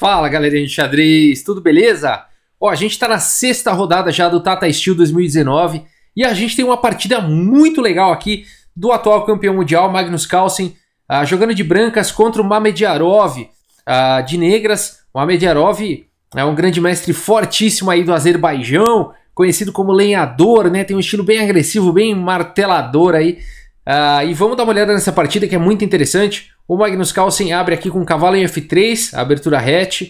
Fala galerinha de xadrez, tudo beleza? Ó, a gente tá na sexta rodada já do Tata Steel 2019 e a gente tem uma partida muito legal aqui do atual campeão mundial Magnus Carlsen uh, jogando de brancas contra o Mamediarov uh, de negras. O Mamediarov é um grande mestre fortíssimo aí do Azerbaijão, conhecido como lenhador, né? Tem um estilo bem agressivo, bem martelador aí. Uh, e vamos dar uma olhada nessa partida que é muito interessante. O Magnus Carlsen abre aqui com cavalo em F3, abertura hatch.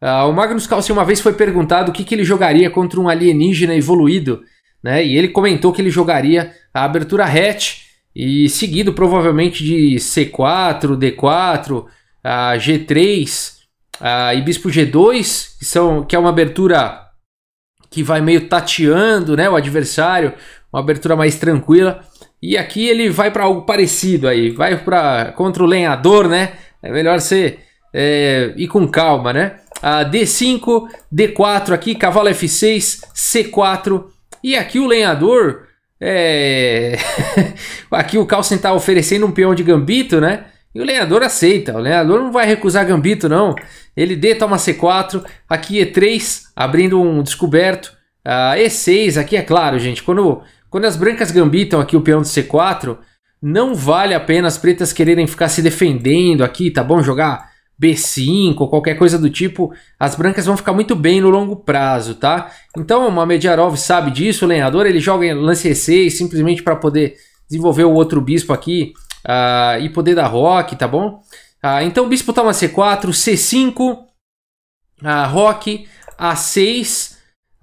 Uh, o Magnus Carlsen uma vez foi perguntado o que, que ele jogaria contra um alienígena evoluído, né? E ele comentou que ele jogaria a abertura hatch e seguido provavelmente de C4, D4, uh, G3 uh, e bispo G2, que, são, que é uma abertura que vai meio tateando né, o adversário, uma abertura mais tranquila. E aqui ele vai para algo parecido aí, vai para contra o lenhador, né? É melhor você é, ir com calma, né? a D5, D4 aqui, cavalo F6, C4. E aqui o lenhador, é... aqui o Carlsen está oferecendo um peão de gambito, né? E o lenhador aceita, o lenhador não vai recusar gambito não. Ele D toma C4, aqui E3, abrindo um descoberto. Ah, E6, aqui é claro, gente, quando quando as brancas gambitam aqui o peão de C4, não vale a pena as pretas quererem ficar se defendendo aqui, tá bom? Jogar B5 ou qualquer coisa do tipo, as brancas vão ficar muito bem no longo prazo, tá? Então, o Mamediarov sabe disso, o lenhador, ele joga em lance E6 simplesmente para poder desenvolver o outro bispo aqui uh, e poder dar rock, tá bom? Uh, então, o bispo toma C4, C5, uh, rock, A6,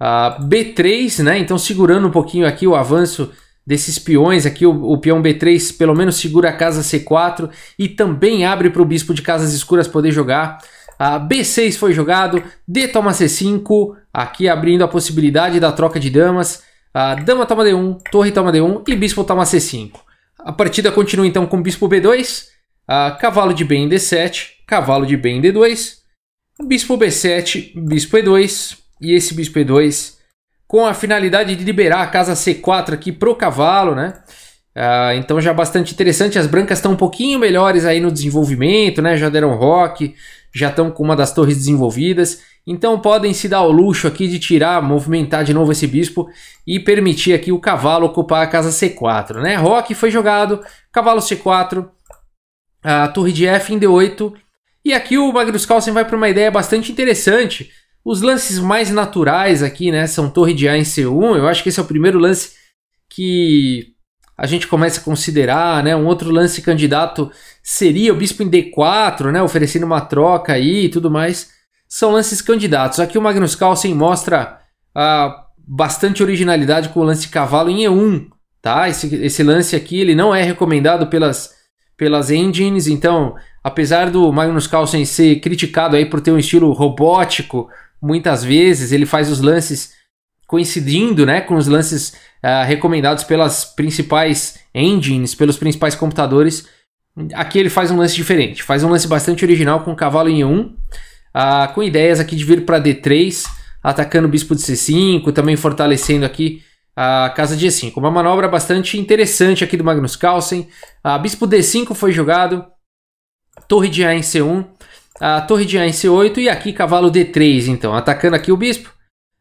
Uh, ah, B3, né? Então segurando um pouquinho aqui o avanço desses peões aqui, o, o peão B3 pelo menos segura a casa C4 e também abre para o bispo de casas escuras poder jogar. Uh, ah, B6 foi jogado, D toma C5, aqui abrindo a possibilidade da troca de damas. Uh, dama toma D1, torre toma D1 e bispo toma C5. A partida continua então com bispo B2, uh, cavalo de bem em D7, cavalo de bem em D2, bispo B7, bispo E2, e esse bispo E2 com a finalidade de liberar a casa C4 aqui pro cavalo, né? Ah, então já bastante interessante, as brancas estão um pouquinho melhores aí no desenvolvimento, né? Já deram rock, já estão com uma das torres desenvolvidas, então podem se dar o luxo aqui de tirar, movimentar de novo esse bispo e permitir aqui o cavalo ocupar a casa C4, né? Rock foi jogado, cavalo C4, a torre de F em D8, e aqui o Magnus Carlsen vai para uma ideia bastante interessante, os lances mais naturais aqui, né, são torre de A em C1. Eu acho que esse é o primeiro lance que a gente começa a considerar, né? Um outro lance candidato seria o bispo em D4, né, oferecendo uma troca aí e tudo mais. São lances candidatos. Aqui o Magnus Carlsen mostra ah, bastante originalidade com o lance cavalo em E1, tá? Esse, esse lance aqui, ele não é recomendado pelas pelas engines, então apesar do Magnus Carlsen ser criticado aí por ter um estilo robótico, muitas vezes ele faz os lances coincidindo né, com os lances uh, recomendados pelas principais engines, pelos principais computadores. Aqui ele faz um lance diferente, faz um lance bastante original com o cavalo em 1, uh, ah, com ideias aqui de vir para D3, atacando o bispo de C5, também fortalecendo aqui a casa de E5. Uma manobra bastante interessante aqui do Magnus Carlsen. Ah, bispo D5 foi jogado, torre de A em C1, a torre de em C8 e aqui cavalo D3, então, atacando aqui o bispo.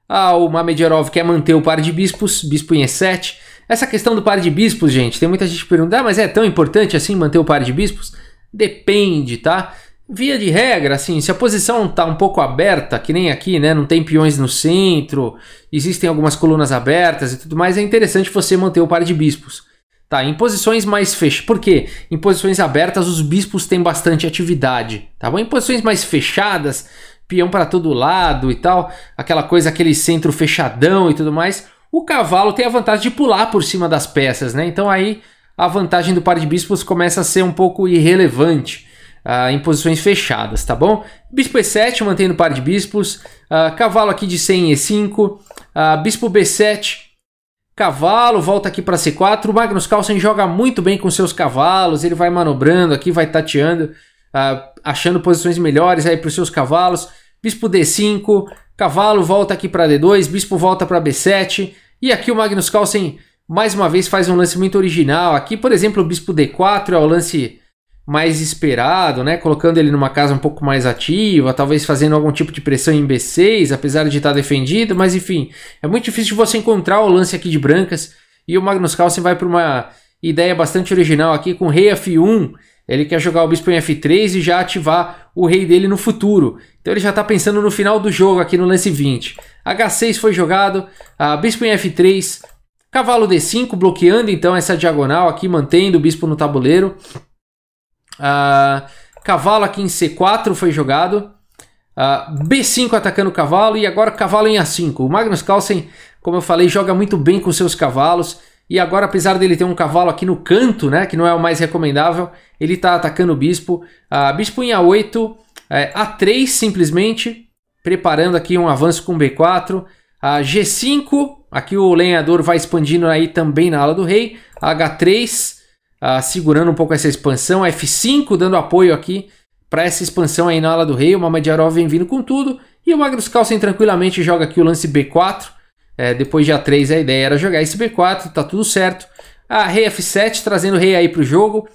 Ah, o Mamedierov quer manter o par de bispos, bispo em E7. Essa questão do par de bispos, gente, tem muita gente perguntando, ah, mas é tão importante assim manter o par de bispos? Depende, tá? Via de regra, assim, se a posição tá um pouco aberta, que nem aqui, né, não tem peões no centro, existem algumas colunas abertas e tudo mais, é interessante você manter o par de bispos. Tá, em posições mais fechadas. Por quê? Em posições abertas, os bispos têm bastante atividade. Tá bom? Em posições mais fechadas, peão para todo lado e tal, aquela coisa, aquele centro fechadão e tudo mais. O cavalo tem a vantagem de pular por cima das peças, né? Então aí a vantagem do par de bispos começa a ser um pouco irrelevante uh, em posições fechadas, tá bom? Bispo E7 mantendo o par de bispos, uh, cavalo aqui de 100 em E5, uh, bispo B7 Cavalo volta aqui para C4. O Magnus Carlsen joga muito bem com seus cavalos. Ele vai manobrando aqui, vai tateando, ah, achando posições melhores aí para os seus cavalos. Bispo D5, cavalo volta aqui para D2, bispo volta para B7. E aqui o Magnus Carlsen mais uma vez faz um lance muito original. Aqui, por exemplo, o bispo D4 é o lance mais esperado, né? Colocando ele numa casa um pouco mais ativa, talvez fazendo algum tipo de pressão em B6, apesar de estar tá defendido, mas enfim, é muito difícil você encontrar o lance aqui de brancas. E o Magnus Carlsen vai para uma ideia bastante original aqui com rei F1. Ele quer jogar o bispo em F3 e já ativar o rei dele no futuro. Então ele já está pensando no final do jogo aqui no lance 20. H6 foi jogado, a bispo em F3, cavalo D5 bloqueando então essa diagonal aqui, mantendo o bispo no tabuleiro. Uh, cavalo aqui em C4 foi jogado. Uh, ah, B5 atacando o cavalo e agora cavalo em A5. O Magnus Carlsen, como eu falei, joga muito bem com seus cavalos. E agora, apesar dele ter um cavalo aqui no canto, né, que não é o mais recomendável, ele está atacando o bispo. Uh, bispo em A8, é, A3 simplesmente, preparando aqui um avanço com B4. A G5, aqui o lenhador vai expandindo aí também na ala do rei. H3, uh, segurando um pouco essa expansão. F5 dando apoio aqui para essa expansão aí na ala do rei. O Mamadiarov vem vindo com tudo. E o Magnus Carlsen tranquilamente joga aqui o lance B4. É, depois de A3 a ideia era jogar esse B4, tá tudo certo. A rei F7 trazendo o rei aí para o jogo.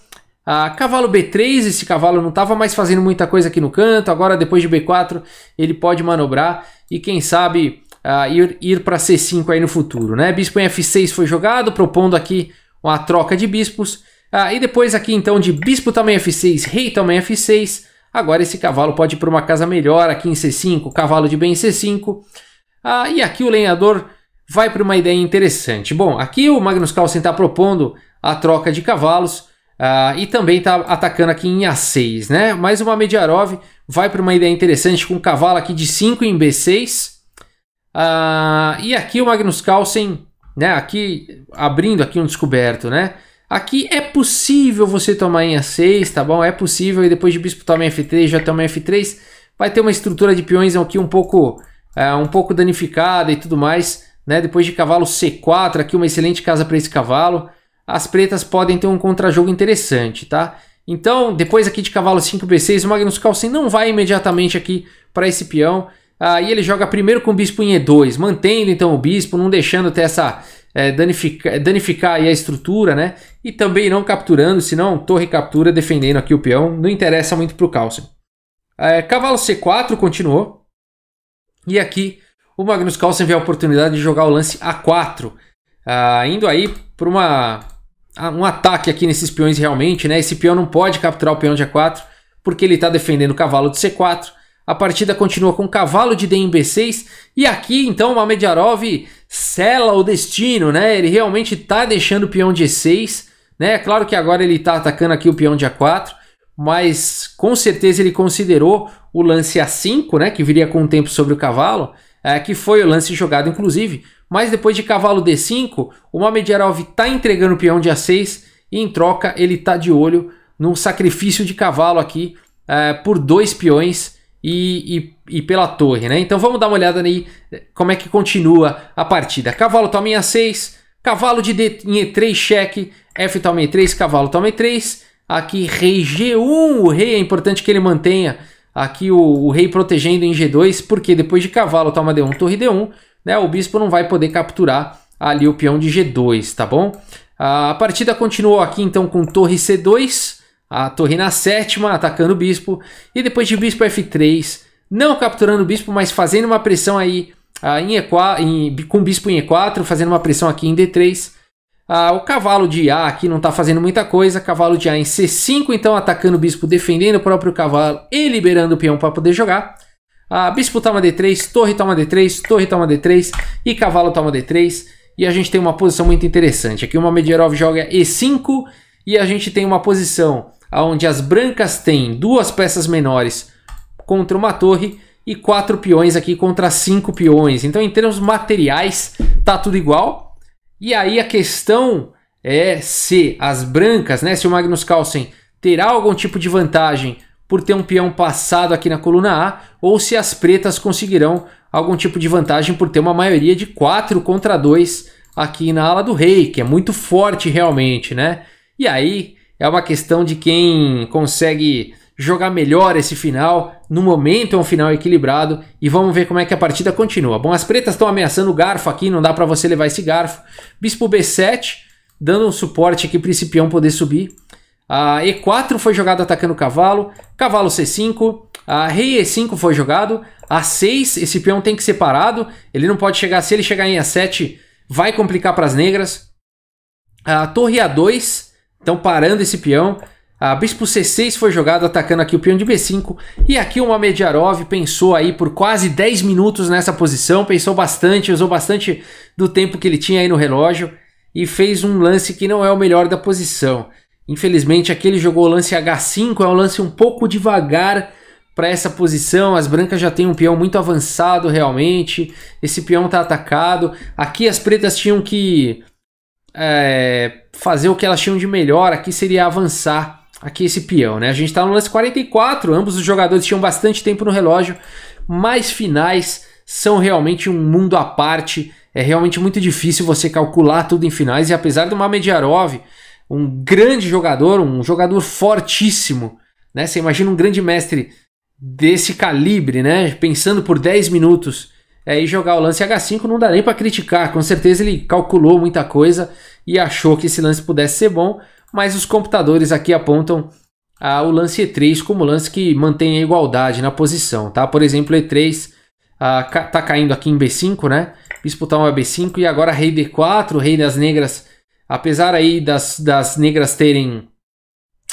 A cavalo B3, esse cavalo não estava mais fazendo muita coisa aqui no canto. Agora depois de B4 ele pode manobrar e quem sabe ir, ir para C5 aí no futuro. Né? Bispo em F6 foi jogado, propondo aqui uma troca de bispos. Ah, e depois aqui então de bispo também f6, rei também f6. Agora esse cavalo pode ir para uma casa melhor aqui em c5, cavalo de bem em c5. Ah, e aqui o lenhador vai para uma ideia interessante. Bom, aqui o Magnus Carlsen está propondo a troca de cavalos ah, e também está atacando aqui em a6, né? Mais uma Mediarov vai para uma ideia interessante com um cavalo aqui de 5 em b6. Ah, e aqui o Magnus Carlsen, né? Aqui abrindo aqui um descoberto, né? Aqui é possível você tomar em A6, tá bom? É possível e depois de bispo tomar em F3, já tomar em F3. Vai ter uma estrutura de peões aqui um pouco, é, um pouco danificada e tudo mais. Né? Depois de cavalo C4, aqui uma excelente casa para esse cavalo. As pretas podem ter um contrajogo interessante, tá? Então, depois aqui de cavalo 5b6, o Magnus Carlsen não vai imediatamente aqui para esse peão. Aí ah, ele joga primeiro com o bispo em E2, mantendo então o bispo, não deixando ter essa é, é, danificar, danificar a estrutura, né? E também não capturando, senão torre captura defendendo aqui o peão. Não interessa muito para o Carlsen. É, cavalo C4 continuou. E aqui o Magnus Carlsen vê a oportunidade de jogar o lance A4. Ah, indo aí para uma um ataque aqui nesses peões realmente, né? Esse peão não pode capturar o peão de A4 porque ele está defendendo o cavalo de C4 a partida continua com cavalo de b 6 e aqui então o Mamediarov sela o destino, né? Ele realmente tá deixando o peão de E6, né? É claro que agora ele tá atacando aqui o peão de A4, mas com certeza ele considerou o lance A5, né? Que viria com o tempo sobre o cavalo, é, que foi o lance jogado inclusive. Mas depois de cavalo D5, o Mamediarov tá entregando o peão de A6 e em troca ele tá de olho num sacrifício de cavalo aqui é, por dois peões e, e, e, pela torre, né? Então vamos dar uma olhada aí eh, como é que continua a partida. Cavalo toma em A6, cavalo de D em E3, cheque, F toma em E3, cavalo toma em E3. Aqui rei G1, o rei é importante que ele mantenha aqui o, o rei protegendo em G2, porque depois de cavalo toma D1, torre D1, né? O bispo não vai poder capturar ali o peão de G2, tá bom? A partida continuou aqui então com torre C2, a torre na sétima, atacando o bispo, e depois de bispo f3, não capturando o bispo, mas fazendo uma pressão aí ah, em E4, em, com o bispo em E4, fazendo uma pressão aqui em D3. Ah, o cavalo de A aqui não está fazendo muita coisa, cavalo de A em C5, então atacando o bispo, defendendo o próprio cavalo e liberando o peão para poder jogar. Ah, bispo toma D3, torre toma D3, torre toma D3 e cavalo toma D3. E a gente tem uma posição muito interessante. Aqui o Mamedierov joga E5 e a gente tem uma posição onde as brancas têm duas peças menores contra uma torre e quatro peões aqui contra cinco peões. Então, em termos materiais, tá tudo igual. E aí a questão é se as brancas, né, se o Magnus Carlsen terá algum tipo de vantagem por ter um peão passado aqui na coluna A, ou se as pretas conseguirão algum tipo de vantagem por ter uma maioria de 4 contra 2 aqui na ala do rei, que é muito forte realmente, né? E aí é uma questão de quem consegue jogar melhor esse final. No momento é um final equilibrado e vamos ver como é que a partida continua. Bom, as pretas estão ameaçando o garfo aqui, não dá para você levar esse garfo. Bispo B7, dando um suporte aqui para esse peão poder subir. A E4 foi jogado atacando o cavalo, cavalo C5, a rei E5 foi jogado, A6, esse peão tem que ser parado, ele não pode chegar, se ele chegar em A7 vai complicar para as negras. A torre A2, então parando esse peão. A bispo C6 foi jogado atacando aqui o peão de B5 e aqui o Mediarov pensou aí por quase 10 minutos nessa posição, pensou bastante, usou bastante do tempo que ele tinha aí no relógio e fez um lance que não é o melhor da posição. Infelizmente aqui ele jogou o lance H5, é um lance um pouco devagar para essa posição, as brancas já têm um peão muito avançado realmente, esse peão está atacado. Aqui as pretas tinham que é, fazer o que elas tinham de melhor aqui seria avançar aqui esse peão, né? A gente está no lance 44, ambos os jogadores tinham bastante tempo no relógio, mas finais são realmente um mundo à parte. É realmente muito difícil você calcular tudo em finais e apesar do Mamediarov, um grande jogador, um jogador fortíssimo, né? Você imagina um grande mestre desse calibre, né? Pensando por 10 minutos é, e jogar o lance H5 não dá nem para criticar. Com certeza ele calculou muita coisa e achou que esse lance pudesse ser bom, mas os computadores aqui apontam ah, o lance E3 como lance que mantém a igualdade na posição, tá? Por exemplo, E3 ah, ca tá caindo aqui em B5, né? Bispo tá um B5 e agora rei D4, rei das negras, apesar aí das, das negras terem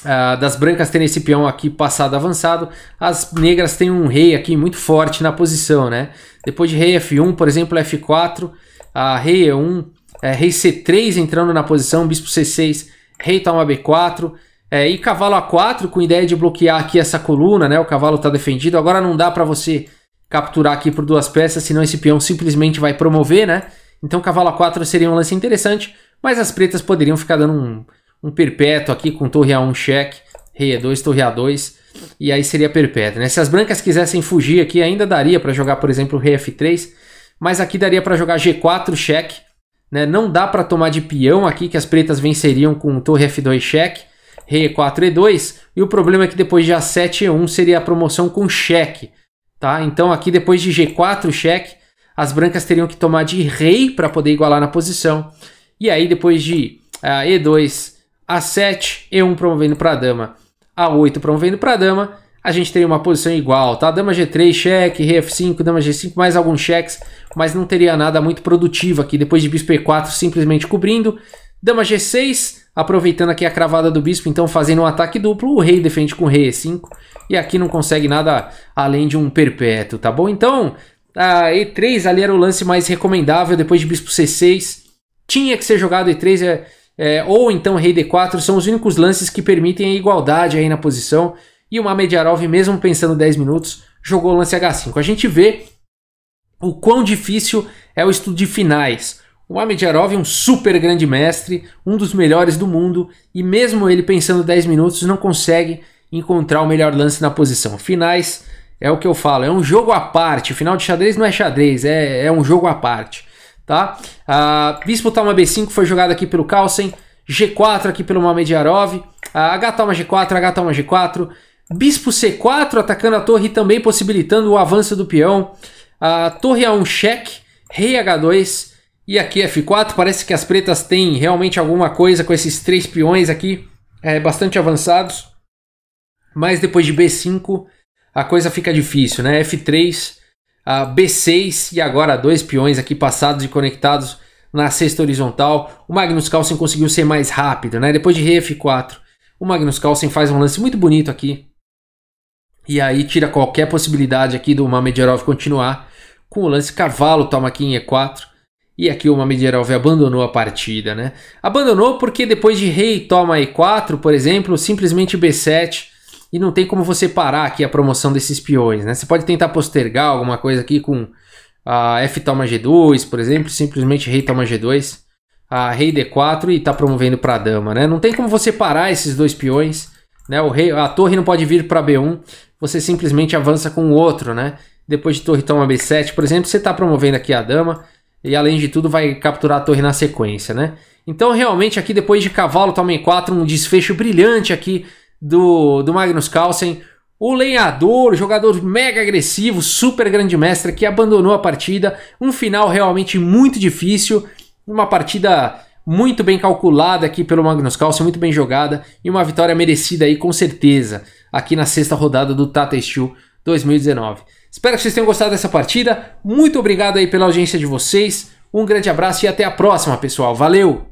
ah, das brancas terem esse peão aqui passado avançado, as negras têm um rei aqui muito forte na posição, né? Depois de rei F1, por exemplo, F4, a rei E1, é, rei C3 entrando na posição, bispo C6, rei toma B4, é, e cavalo A4 com ideia de bloquear aqui essa coluna, né? O cavalo está defendido, agora não dá para você capturar aqui por duas peças, senão esse peão simplesmente vai promover, né? Então cavalo A4 seria um lance interessante, mas as pretas poderiam ficar dando um, um perpétuo aqui com torre A1 cheque, rei E2, torre A2, e aí seria perpétua. Né? Se as brancas quisessem fugir aqui, ainda daria para jogar, por exemplo, rei f3. Mas aqui daria para jogar g4 cheque. Né? Não dá para tomar de peão aqui, que as pretas venceriam com torre f2 cheque, rei e4 e2. E o problema é que depois de a7 e1 seria a promoção com cheque. Tá? Então aqui depois de g4 cheque, as brancas teriam que tomar de rei para poder igualar na posição. E aí depois de uh, e2, a7, e1 promovendo para a dama a8 promovendo para dama, a gente teria uma posição igual, tá? Dama G3, cheque, rei F5, dama G5, mais alguns cheques, mas não teria nada muito produtivo aqui. Depois de bispo E4 simplesmente cobrindo, dama G6, aproveitando aqui a cravada do bispo, então fazendo um ataque duplo, o rei defende com rei E5, e aqui não consegue nada além de um perpétuo, tá bom? Então, a E3 ali era o lance mais recomendável, depois de bispo C6, tinha que ser jogado E3, é é, ou então rei d4 são os únicos lances que permitem a igualdade aí na posição. E o Mamediarov, mesmo pensando 10 minutos, jogou o lance h5. A gente vê o quão difícil é o estudo de finais. O Mamediarov é um super grande mestre, um dos melhores do mundo, e mesmo ele pensando 10 minutos não consegue encontrar o melhor lance na posição. Finais é o que eu falo, é um jogo à parte. O final de xadrez não é xadrez, é, é um jogo à parte. Tá? A Bisputalma B5 foi jogada aqui pelo Carlsen. G4 aqui pelo Mamediarov. A H toma G4, H toma G4. Bispo C4 atacando a torre também possibilitando o avanço do peão. A torre A1 cheque. Rei H2. E aqui F4. Parece que as pretas têm realmente alguma coisa com esses três peões aqui. É, bastante avançados. Mas depois de B5 a coisa fica difícil, né? F3 a B6 e agora dois peões aqui passados e conectados na sexta horizontal. O Magnus Carlsen conseguiu ser mais rápido, né? Depois de rei F4, o Magnus Carlsen faz um lance muito bonito aqui. E aí tira qualquer possibilidade aqui do Mamedjerov continuar. Com o lance cavalo toma aqui em E4. E aqui o Mamedjerov abandonou a partida, né? Abandonou porque depois de rei toma E4, por exemplo, simplesmente B7 e não tem como você parar aqui a promoção desses peões, né? Você pode tentar postergar alguma coisa aqui com a F toma G2, por exemplo, simplesmente rei toma G2, a rei D4 e tá promovendo para dama, né? Não tem como você parar esses dois peões, né? O rei, a torre não pode vir para B1, você simplesmente avança com o outro, né? Depois de torre toma B7, por exemplo, você tá promovendo aqui a dama e além de tudo vai capturar a torre na sequência, né? Então realmente aqui depois de cavalo toma E4, um desfecho brilhante aqui do, do Magnus Carlsen. O lenhador, jogador mega agressivo, super grande mestre que abandonou a partida. Um final realmente muito difícil. Uma partida muito bem calculada aqui pelo Magnus Carlsen, muito bem jogada. E uma vitória merecida aí com certeza aqui na sexta rodada do Tata Steel 2019. Espero que vocês tenham gostado dessa partida. Muito obrigado aí pela audiência de vocês. Um grande abraço e até a próxima, pessoal. Valeu!